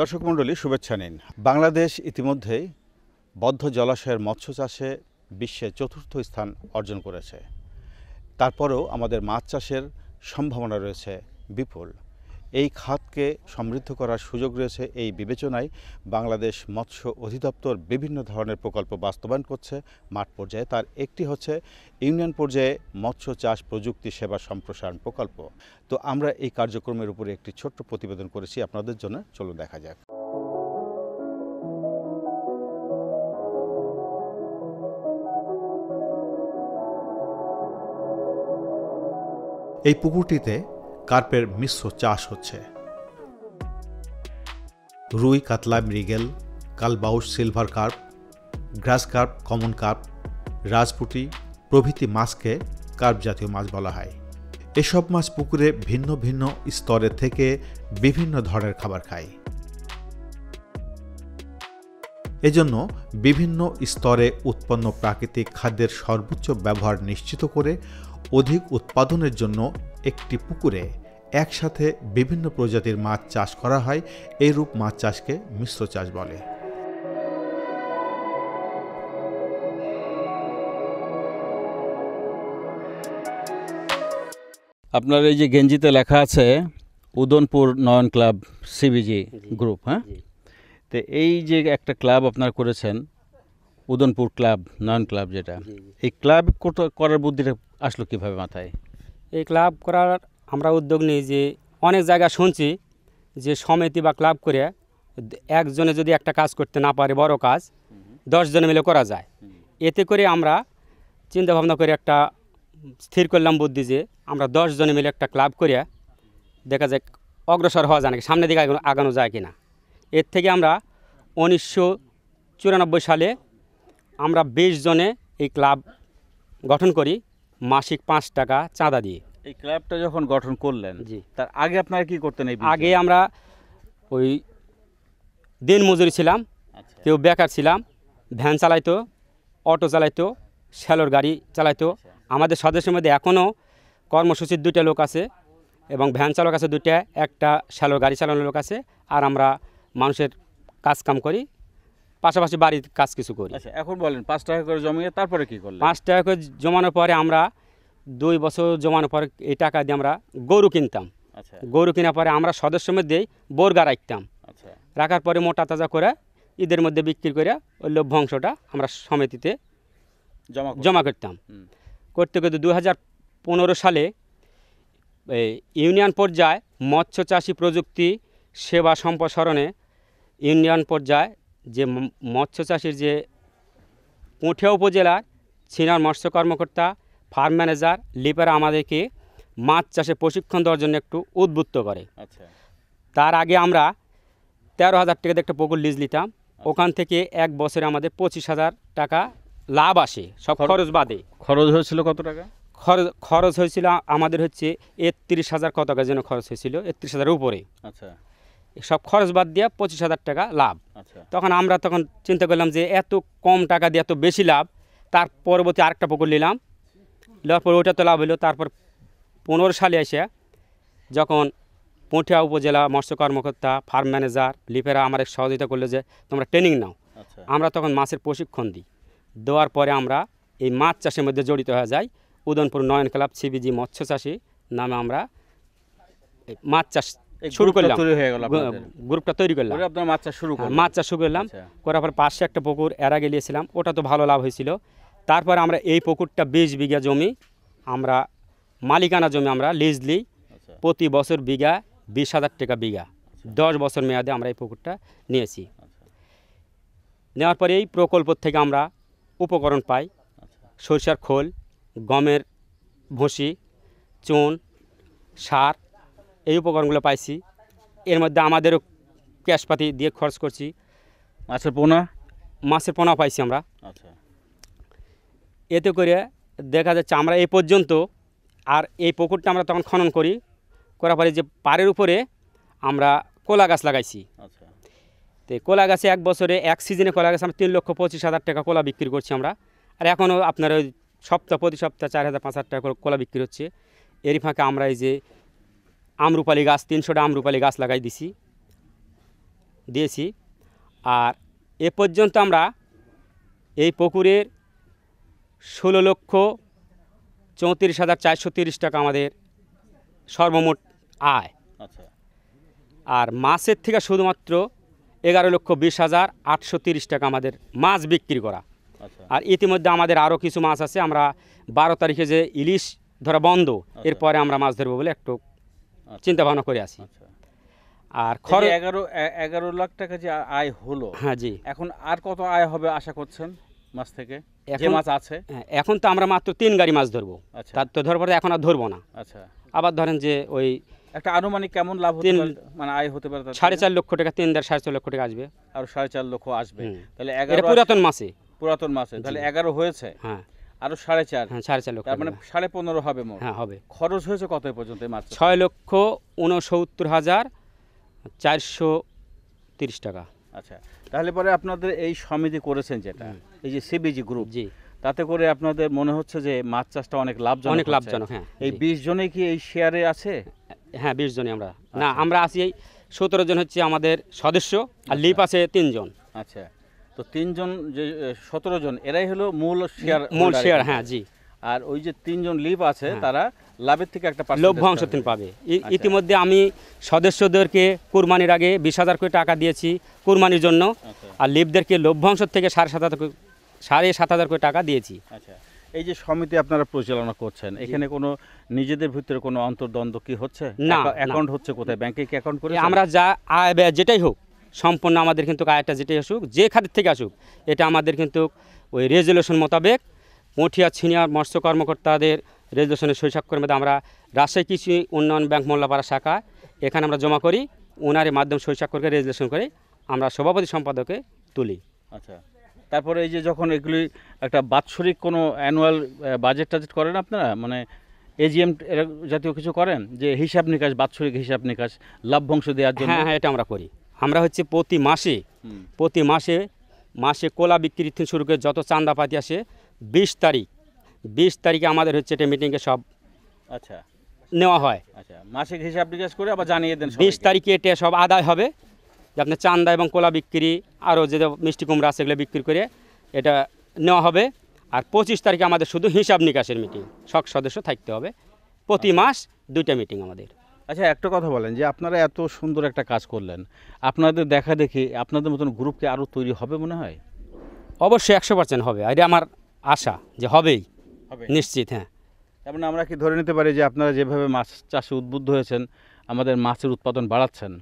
দর্শক মণ্ডলী শুভেচ্ছা নিন বাংলাদেশ ইতিমধ্যেই বদ্ধ জলাশয়ের মৎস্য চাষে বিশ্বে চতুর্থ স্থান অর্জন করেছে তারপরেও আমাদের মাছ চাষের সম্ভাবনা রয়েছে বিপুল এই খাতকে সমৃদ্ধ করার সুযোগ রয়েছে এই বিবেচনায় বাংলাদেশ মৎস্য অধিদপ্তর বিভিন্ন ধরনের প্রকল্প বাস্তবায়ন করছে মাঠ পর্যায়ে তার একটি হচ্ছে ইউনিয়ন পর্যায়ে মৎস্য চাষ প্রযুক্তি সেবা সম্প্রসারণ প্রকল্প তো আমরা এই কার্যক্রমের উপরে একটি ছোট্ট প্রতিবেদন করেছি আপনাদের জন্য চলুন দেখা যাক এই পুকুরটিতে কার্পের মিশ্র চাষ হচ্ছে রুই কাতলা মৃগেল কালবাউস silver carp grass carp common carp রাজপুটি প্রভৃতি মাছকে কার্প জাতীয় মাছ বলা হয় এসব মাছ পুকুরে ভিন্ন ভিন্ন স্তরে থেকে বিভিন্ন ধরনের খাবার খায় এজন্য বিভিন্ন স্তরে উৎপন্ন প্রাকৃতিক খাদ্যের সর্বোচ্চ ব্যবহার নিশ্চিত করে অধিক উৎপাদনের জন্য একটি পুকুরে একসাথে বিভিন্ন প্রজাতির মাছ চাষ করা হয় রূপ মাছ চাষকে মিশ্র চাষ বলে আপনার এই যে গেঞ্জিতে লেখা আছে Udanpur Nayan club CBG group হ্যাঁ তো এই যে একটা ক্লাব আপনারা করেছেন উদনপুর ক্লাব নয়ন ক্লাব যেটা এই ক্লাব করার বুদ্ধিটা আসলো কীভাবে মাথায় এই ক্লাব করার আমরা উদ্যোগ নিই যে অনেক জায়গা শুনছি যে সমিতি বা ক্লাব করে একজনে যদি একটা কাজ করতে না পারে বড় কাজ দশজনে মিলে করা যায় এতে করে আমরা চিন্তা ভাবনা করে একটা স্থির করলাম বুদ্ধি যে আমরা দশজনে মিলে একটা ক্লাব করে দেখা যায় অগ্রসর হওয়া যায় নাকি সামনের দিকে আগানো যায় কিনা এর থেকে আমরা উনিশশো সালে আমরা বিশ জনে এই ক্লাব গঠন করি মাসিক পাঁচ টাকা চাঁদা দিয়ে এই ক্লাবটা যখন গঠন করলেন জি তার আগে আপনারা কি করতেন এই আগে আমরা ওই দিন মজুরি ছিলাম আচ্ছা। কেউ বেকার ছিলাম ভ্যান চালাইতো অটো চালাইতো শ্যালোর গাড়ি চালাইতো আচ্ছা। আমাদের সদস্যের মধ্যে এখনও কর্মসূচির দুটা লোক আছে এবং ভ্যান চালক আছে দুইটা একটা শ্যালোর গাড়ি চালানোর লোক আছে আর আমরা মানুষের কাজ কাম করি পাশাপাশি বাড়ির কাজ কিছু করি আচ্ছা এখন বলেন পাঁচ টাকা করে জমিয়ে তারপরে কি করলেন পাঁচ টাকা করে জমানোর পরে আমরা দুই বছর জমানোর পরে এই টাকা দিয়ে আমরা গরু কিনতাম আচ্ছা গরু কেনার পরে আমরা সদস্য মধ্যে বোরগা রাখতাম আচ্ছা রাখার পরে মোটা তাজা করে ঈদের মধ্যে বিক্রি করে ওই লভ্যাংশটা আমরা সমিতিতে জমা জমা করতাম করতে করতে দু হাজার সালে ইউনিয়ন পর্যায়ে মৎস্য চাষি প্রযুক্তি সেবা সম্প্রসারণে ইউনিয়ন পর্যায়ে যে মৎস্য চাষির যে পুঠিয়া উপজেলার সিনিয়র মৎস্য কর্মকর্তা ফার্ম ম্যানেজার লিপারা আমাদেরকে মাছ চাষে প্রশিক্ষণ দেওয়ার জন্য একটু উদ্বুদ্ধ করে আচ্ছা। তার আগে আমরা তেরো হাজার টাকাতে একটা পুকুর লিজ নিতাম আচ্ছা। ওখান থেকে এক বছরে আমাদের পঁচিশ হাজার টাকা লাভ আসে সব খরচ বাদে খরচ হয়েছিল কত টাকা খরচ খরচ হয়েছিল আমাদের হচ্ছে একত্রিশ হাজার কত টাকা যেন খরচ হয়েছিল একত্রিশ হাজারের উপরে আচ্ছা সব খরচ বাদ দিয়ে পঁচিশ হাজার টাকা লাভ আচ্ছা। তখন আমরা তখন চিন্তা করলাম যে এত কম টাকা দিয়ে এত বেশি লাভ তার পরবর্তী আরেকটা পুকুর নিলাম নেওয়ার পর ওইটা তো লাভ হলো তারপর পনেরো সালে এসে যখন পঠিয়া উপজেলা মৎস্য কর্মকর্তা ফার্ম ম্যানেজার লিপেরা আমার সহযোগিতা করলো যে তোমরা ট্রেনিং নাও আচ্ছা। আমরা তখন মাছের প্রশিক্ষণ দিই দেওয়ার পরে আমরা এই মাছ চাষের মধ্যে জড়িত হয়ে যাই উদয়নপুর নয়ন ক্লাব সিবিজি মৎস্য চাষি নামে আমরা মাছ চাষ শুরু করলাম তৈরি হয়ে গেল গ্রুপটা তৈরি করলাম হ্যাঁ, মাছ চাষ শুরু করলাম মাছ চাষ শুরু করলাম করার পর পাশে একটা পুকুর এরা আগে ওটা তো ভালো লাভ হয়েছিল তারপর আমরা এই পুকুরটা বিশ বিঘা জমি আমরা মালিকানা জমি আমরা লিজ নিই আচ্ছা। প্রতি বছর বিঘা বিশ হাজার টাকা বিঘা আচ্ছা। দশ বছর মেয়াদে আমরা এই পুকুরটা নিয়েছি আচ্ছা। নেওয়ার পরে এই প্রকল্প থেকে আমরা উপকরণ পাই সরিষার খোল গমের ভুসি চুন সার এই উপকরণগুলো পাইছি এর মধ্যে আমাদেরও ক্যাশপাতি দিয়ে খরচ করছি মাছের পোনা মাছের পোনা পাইছি আমরা আচ্ছা এতে করে দেখা যাচ্ছে আমরা এই পর্যন্ত আর এই পুকুরটা আমরা তখন খনন করি করার পরে যে পাড়ের উপরে আমরা কলা গাছ লাগাইছি আচ্ছা তো কলা গাছে এক বছরে এক সিজনে কলা গাছ আমরা তিন লক্ষ পঁচিশ হাজার টাকা কলা বিক্রি করছি আমরা আর এখনও আপনার ওই সপ্তাহ প্রতি সপ্তাহ চার হাজার পাঁচ হাজার টাকা করে কলা বিক্রি হচ্ছে এরই ফাঁকে আমরা এই যে আমরুপালি গাছ তিনশোটা আমরুপালি গাছ লাগাই দিছি দিয়েছি আর এ পর্যন্ত আমরা এই পুকুরের ষোলো লক্ষ চৌত্রিশ হাজার চারশো তিরিশ টাকা আমাদের সর্বমোট আয় আচ্ছা। আর মাছের থেকে শুধুমাত্র এগারো লক্ষ বিশ হাজার আটশো তিরিশ টাকা আমাদের মাছ বিক্রি করা আচ্ছা। আর ইতিমধ্যে আমাদের আরও কিছু মাছ আছে আমরা বারো তারিখে যে ইলিশ ধরা বন্ধ আচ্ছা। এরপরে আমরা মাছ ধরবো বলে একটু আচ্ছা। চিন্তা ভাবনা করে আসি আচ্ছা। আর খরচ এগারো এগারো লাখ টাকা যে আয় হলো হ্যাঁ জি এখন আর কত আয় হবে আশা করছেন মাছ থেকে যে মাছ আছে হ্যাঁ, এখন তো আমরা মাত্র তিন গাড়ি মাছ ধরবো আচ্ছা। তার তো ধরবো এখন আর ধরবো না আচ্ছা আবার ধরেন যে ওই একটা আনুমানিক কেমন লাভ হতে মানে আয় হতে পারে সাড়ে চার লক্ষ টাকা তিন দেড় সাড়ে চার লক্ষ টাকা আসবে আর সাড়ে চার লক্ষ আসবে তাহলে এগারো পুরাতন মাসে পুরাতন মাসে তাহলে এগারো হয়েছে হ্যাঁ আরো সাড়ে চার হ্যাঁ সাড়ে চার লক্ষ মানে সাড়ে পনেরো হবে মোট হ্যাঁ হবে খরচ হয়েছে কত পর্যন্ত মাছ ছয় লক্ষ উনসত্তর হাজার চারশো তিরিশ টাকা আচ্ছা তাহলে পরে আপনাদের এই সমিতি করেছেন যেটা এই যে সিবিজি গ্রুপ জি তাতে করে আপনাদের মনে হচ্ছে যে মাছ চাষটা অনেক লাভজনক অনেক লাভজনক হ্যাঁ এই বিশ জনে কি এই শেয়ারে আছে হ্যাঁ বিশ জনে আমরা না আচ্ছা। আমরা আছি এই সতেরো জন হচ্ছে আমাদের সদস্য আর লিপ আচ্ছা। আছে তিনজন আচ্ছা তো তিনজন যে সতেরো জন এরাই হলো মূল শেয়ার মূল শেয়ার হ্যাঁ জি আর ওই যে তিনজন লিভ আছে হ্যাঁ। তারা লাভের থেকে একটা লভ্যাংশ তিনি পাবে আচ্ছা। ইতিমধ্যে আমি সদস্যদেরকে কুরবানির আগে বিশ হাজার কোটি টাকা দিয়েছি কুরবানির জন্য আচ্ছা। আর লিভদেরকে লভ্যাংশ থেকে সাড়ে সাত হাজার সাড়ে সাত হাজার কোটি টাকা দিয়েছি আচ্ছা এই যে সমিতি আপনারা পরিচালনা করছেন এখানে কোনো নিজেদের ভিতরে কোনো অন্তর্দ্বন্দ্ব কি হচ্ছে না অ্যাকাউন্ট হচ্ছে কোথায় ব্যাংকে কি অ্যাকাউন্ট করে আমরা যা যেটাই হোক সম্পূর্ণ আমাদের কিন্তু আয়টা যেটাই আসুক যে খাতের থেকে আসুক এটা আমাদের কিন্তু ওই রেজুলেশন মোতাবেক মঠিয়া ছিনিয়া মৎস্য কর্মকর্তাদের রেজুলেশনের সই মধ্যে আমরা রাজশাহী কৃষি উন্নয়ন ব্যাংক মোল্লাপাড়া শাখা এখানে আমরা জমা করি ওনারের মাধ্যমে সই স্বাক্ষরকে রেজুলেশন করে আমরা সভাপতি সম্পাদকে তুলি আচ্ছা তারপরে এই যে যখন এগুলি একটা বাৎসরিক কোনো অ্যানুয়াল বাজেট টাজেট করেন আপনারা মানে এজিএম জাতীয় কিছু করেন যে হিসাব নিকাশ বাৎসরিক হিসাব নিকাশ লাভ্যাংশ দেওয়ার জন্য হ্যাঁ হ্যাঁ এটা আমরা করি আমরা হচ্ছে প্রতি মাসে প্রতি মাসে মাসে কোলা বিক্রি থেকে শুরু করে যত চান্দা পাতি আসে বিশ তারিখ বিশ তারিখে আমাদের হচ্ছে এটা মিটিংয়ে সব আচ্ছা নেওয়া হয় আচ্ছা মাসিক হিসাব নিকাশ করে আবার জানিয়ে দেন বিশ তারিখে এটা সব আদায় হবে যে আপনার চান্দা এবং কোলা বিক্রি আরও যে মিষ্টি কুমড়া আছে এগুলো বিক্রি করে এটা নেওয়া হবে আর পঁচিশ তারিখে আমাদের শুধু হিসাব নিকাশের মিটিং সব সদস্য থাকতে হবে প্রতি আচ্ছা। মাস দুইটা মিটিং আমাদের আচ্ছা একটা কথা বলেন যে আপনারা এত সুন্দর একটা কাজ করলেন আপনাদের দেখা দেখি আপনাদের মতন গ্রুপকে আরও তৈরি হবে মনে হয় অবশ্যই একশো পার্সেন্ট হবে এটা আমার আশা যে হবেই হবে নিশ্চিত হ্যাঁ তার মানে আমরা কি ধরে নিতে পারি যে আপনারা যেভাবে মাছ চাষে উদ্বুদ্ধ হয়েছেন আমাদের মাছের উৎপাদন বাড়াচ্ছেন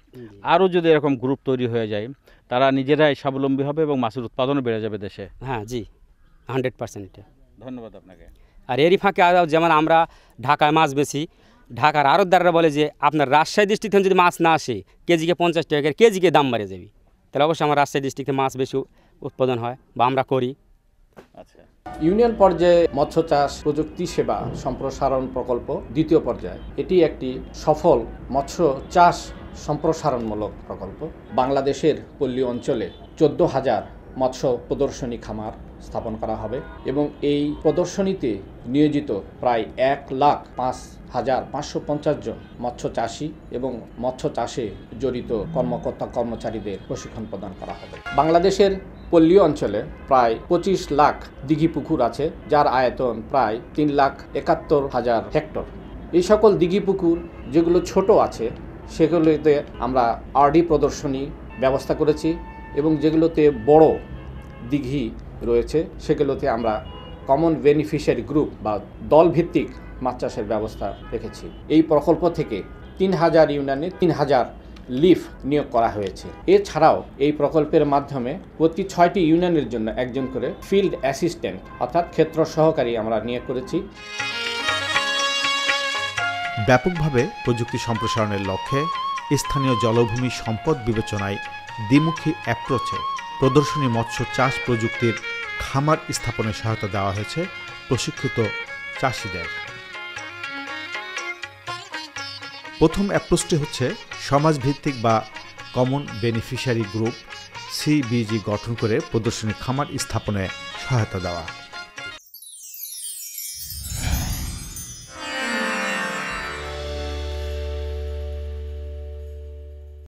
আরও যদি এরকম গ্রুপ তৈরি হয়ে যায় তারা নিজেরাই স্বাবলম্বী হবে এবং মাছের উৎপাদনও বেড়ে যাবে দেশে হ্যাঁ জি হান্ড্রেড পার্সেন্ট ধন্যবাদ আপনাকে আর এরই ফাঁকে যেমন আমরা ঢাকায় মাছ বেছি ঢাকার আরতদাররা বলে যে আপনার রাজশাহী ডিস্ট্রিক্ট যদি মাছ না আসে কেজিকে পঞ্চাশ টাকা কেজিকে দাম বাড়ে যাবে তাহলে অবশ্যই আমার রাজশাহী ডিস্ট্রিক্টে মাছ বেশি উৎপাদন হয় বা আমরা করি আচ্ছা ইউনিয়ন পর্যায়ে মৎস্য চাষ প্রযুক্তি সেবা সম্প্রসারণ প্রকল্প দ্বিতীয় পর্যায়ে এটি একটি সফল মৎস্য চাষ সম্প্রসারণমূলক প্রকল্প বাংলাদেশের পল্লী অঞ্চলে চোদ্দ হাজার মৎস্য প্রদর্শনী খামার স্থাপন করা হবে এবং এই প্রদর্শনীতে নিয়োজিত প্রায় এক লাখ পাঁচ হাজার পাঁচশো পঞ্চাশ জন মৎস্য চাষি এবং মৎস্য চাষে জড়িত কর্মকর্তা কর্মচারীদের প্রশিক্ষণ প্রদান করা হবে বাংলাদেশের পল্লীয় অঞ্চলে প্রায় পঁচিশ লাখ দিঘি পুকুর আছে যার আয়তন প্রায় তিন লাখ একাত্তর হাজার হেক্টর এই সকল দিঘি পুকুর যেগুলো ছোট আছে সেগুলোতে আমরা আরডি প্রদর্শনী ব্যবস্থা করেছি এবং যেগুলোতে বড় দিঘি রয়েছে সেগুলোতে আমরা কমন বেনিফিশিয়ারি গ্রুপ বা দলভিত্তিক মাছ চাষের ব্যবস্থা রেখেছি এই প্রকল্প থেকে তিন হাজার ইউনিয়নে তিন হাজার লিফ নিয়োগ করা হয়েছে এছাড়াও এই প্রকল্পের মাধ্যমে প্রতি ছয়টি ইউনিয়নের জন্য একজন করে ফিল্ড অ্যাসিস্ট্যান্ট অর্থাৎ ক্ষেত্র সহকারী আমরা নিয়োগ করেছি ব্যাপকভাবে প্রযুক্তি সম্প্রসারণের লক্ষ্যে স্থানীয় জলভূমি সম্পদ বিবেচনায় দ্বিমুখী অ্যাপ্রোচে প্রদর্শনী মৎস্য চাষ প্রযুক্তির খামার স্থাপনে সহায়তা দেওয়া হয়েছে প্রশিক্ষিত চাষিদের প্রথম অ্যাপ্রোচটি হচ্ছে সমাজভিত্তিক বা কমন বেনিফিশিয়ারি গ্রুপ সিবিজি গঠন করে প্রদর্শনী খামার স্থাপনে সহায়তা দেওয়া